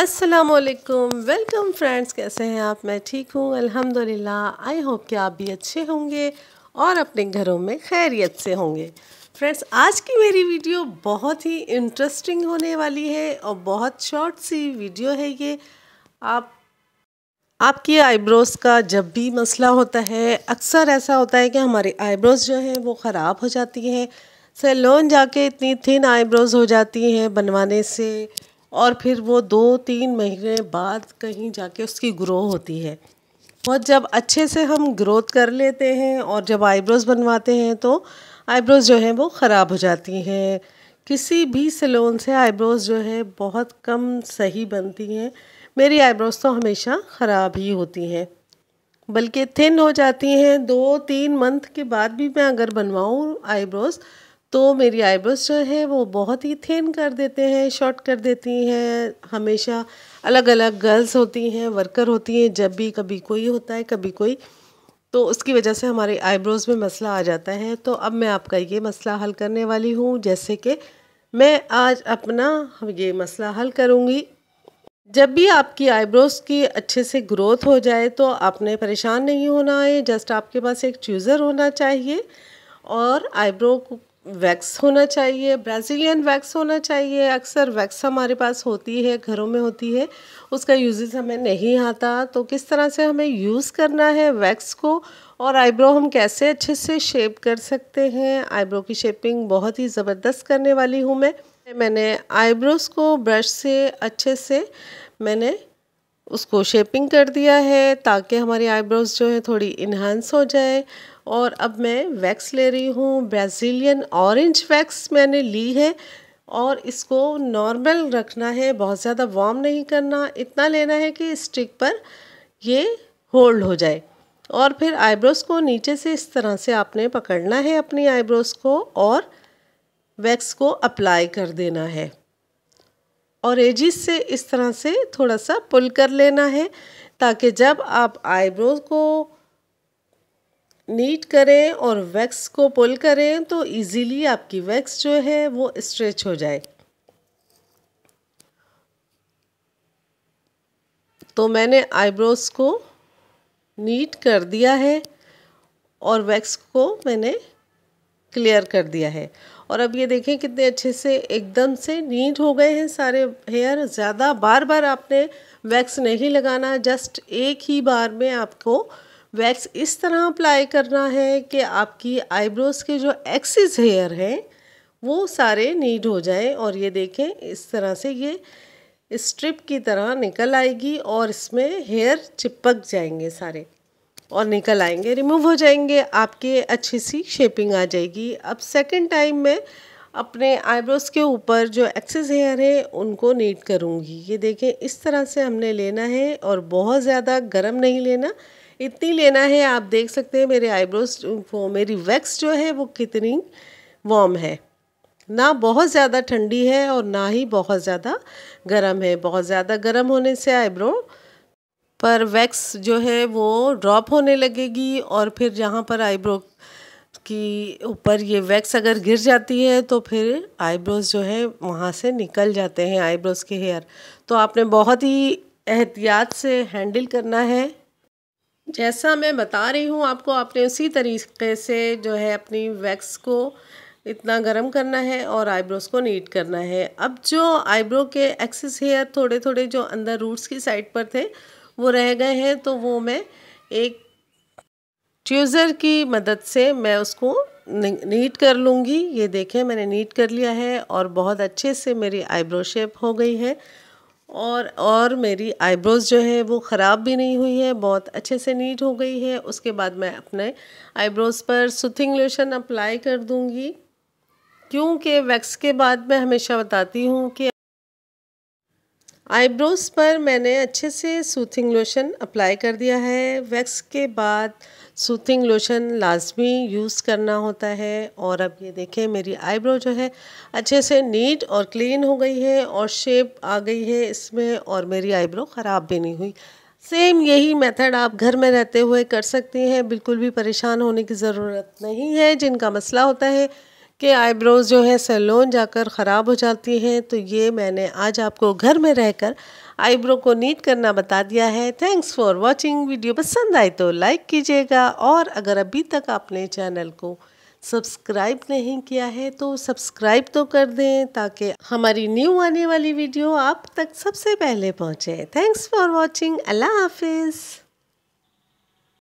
असलकुम welcome friends कैसे हैं आप मैं ठीक हूँ अल्हम्दुलिल्लाह आई होप कि आप भी अच्छे होंगे और अपने घरों में खैरियत से होंगे फ्रेंड्स आज की मेरी वीडियो बहुत ही इंटरेस्टिंग होने वाली है और बहुत शॉर्ट सी वीडियो है ये आप आपकी आईब्रोज़ का जब भी मसला होता है अक्सर ऐसा होता है कि हमारे आईब्रोज़ जो हैं वो ख़राब हो जाती हैं सैलोन जाके इतनी थिन आईब्रोज़ हो जाती हैं बनवाने से और फिर वो दो तीन महीने बाद कहीं जाके उसकी ग्रो होती है और जब अच्छे से हम ग्रोथ कर लेते हैं और जब आईब्रोज़ बनवाते हैं तो आईब्रोज़ जो हैं वो ख़राब हो जाती हैं किसी भी सलोन से आईब्रोज़ जो है बहुत कम सही बनती हैं मेरी आईब्रोज़ तो हमेशा ख़राब ही होती हैं बल्कि थिन हो जाती हैं दो तीन मंथ के बाद भी मैं अगर बनवाऊँ आईब्रोज़ तो मेरी आईब्रोज जो है वो बहुत ही थिन कर देते हैं शॉर्ट कर देती हैं हमेशा अलग अलग गर्ल्स होती हैं वर्कर होती हैं जब भी कभी कोई होता है कभी कोई तो उसकी वजह से हमारे आईब्रोज़ में मसला आ जाता है तो अब मैं आपका ये मसला हल करने वाली हूँ जैसे कि मैं आज अपना ये मसला हल करूँगी जब भी आपकी आईब्रोज़ की अच्छे से ग्रोथ हो जाए तो आपने परेशान नहीं होना है जस्ट आपके पास एक चूज़र होना चाहिए और आईब्रो वैक्स होना चाहिए ब्राज़ीलियन वैक्स होना चाहिए अक्सर वैक्स हमारे पास होती है घरों में होती है उसका यूजेस हमें नहीं आता तो किस तरह से हमें यूज़ करना है वैक्स को और आईब्रो हम कैसे अच्छे से शेप कर सकते हैं आईब्रो की शेपिंग बहुत ही ज़बरदस्त करने वाली हूँ मैं मैंने आईब्रोज़ को ब्रश से अच्छे से मैंने उसको शेपिंग कर दिया है ताकि हमारी आईब्रोज़ जो है थोड़ी इन्हांस हो जाए और अब मैं वैक्स ले रही हूँ ब्राज़ीलियन ऑरेंज वैक्स मैंने ली है और इसको नॉर्मल रखना है बहुत ज़्यादा वार्म नहीं करना इतना लेना है कि स्टिक पर ये होल्ड हो जाए और फिर आईब्रोज़ को नीचे से इस तरह से आपने पकड़ना है अपनी आईब्रोज़ को और वैक्स को अप्लाई कर देना है और एजिस से इस तरह से थोड़ा सा पुल कर लेना है ताकि जब आप आईब्रोज को नीट करें और वैक्स को पुल करें तो इजीली आपकी वैक्स जो है वो स्ट्रेच हो जाए तो मैंने आईब्रोज को नीट कर दिया है और वैक्स को मैंने क्लियर कर दिया है और अब ये देखें कितने अच्छे से एकदम से नीट हो गए हैं सारे हेयर ज़्यादा बार बार आपने वैक्स नहीं लगाना जस्ट एक ही बार में आपको वैक्स इस तरह अप्लाई करना है कि आपकी आईब्रोज़ के जो एक्सिस हेयर हैं वो सारे नीड हो जाएं और ये देखें इस तरह से ये स्ट्रिप की तरह निकल आएगी और इसमें हेयर चिपक जाएंगे सारे और निकल आएंगे रिमूव हो जाएंगे आपके अच्छी सी शेपिंग आ जाएगी अब सेकंड टाइम मैं अपने आईब्रोज़ के ऊपर जो एक्सेस हेयर है उनको नीट करूँगी ये देखें इस तरह से हमने लेना है और बहुत ज़्यादा गर्म नहीं लेना इतनी लेना है आप देख सकते हैं मेरे आईब्रोज मेरी वैक्स जो है वो कितनी वॉम है ना बहुत ज़्यादा ठंडी है और ना ही बहुत ज़्यादा गर्म है बहुत ज़्यादा गर्म होने से आईब्रो पर वैक्स जो है वो ड्रॉप होने लगेगी और फिर जहाँ पर आईब्रो की ऊपर ये वैक्स अगर गिर जाती है तो फिर आईब्रोज जो है वहाँ से निकल जाते हैं आईब्रोज के हेयर तो आपने बहुत ही एहतियात से हैंडल करना है जैसा मैं बता रही हूँ आपको आपने उसी तरीके से जो है अपनी वैक्स को इतना गर्म करना है और आईब्रोज़ को नीट करना है अब जो आईब्रो के एक्सेस हेयर थोड़े थोड़े जो अंदर रूट्स की साइड पर थे वो रह गए हैं तो वो मैं एक ट्यूज़र की मदद से मैं उसको नीट कर लूँगी ये देखें मैंने नीट कर लिया है और बहुत अच्छे से मेरी आईब्रो शेप हो गई है और और मेरी आईब्रोज़ जो है वो ख़राब भी नहीं हुई है बहुत अच्छे से नीट हो गई है उसके बाद मैं अपने आईब्रोज़ पर सुथिंग लोशन अप्लाई कर दूँगी क्योंकि वैक्स के बाद मैं हमेशा बताती हूँ कि आईब्रोज़ पर मैंने अच्छे से सूथिंग लोशन अप्लाई कर दिया है वैक्स के बाद सूथिंग लोशन लाजमी यूज़ करना होता है और अब ये देखें मेरी आईब्रो जो है अच्छे से नीट और क्लीन हो गई है और शेप आ गई है इसमें और मेरी आईब्रो ख़राब भी नहीं हुई सेम यही मेथड आप घर में रहते हुए कर सकती हैं बिल्कुल भी परेशान होने की ज़रूरत नहीं है जिनका मसला होता है कि आईब्रोज़ जो है सैलून जाकर ख़राब हो जाती हैं तो ये मैंने आज आपको घर में रहकर आईब्रो को नीट करना बता दिया है थैंक्स फॉर वाचिंग वीडियो पसंद आए तो लाइक कीजिएगा और अगर अभी तक आपने चैनल को सब्सक्राइब नहीं किया है तो सब्सक्राइब तो कर दें ताकि हमारी न्यू आने वाली वीडियो आप तक सबसे पहले पहुँचे थैंक्स फॉर वॉचिंग अल्लाह हाफिज़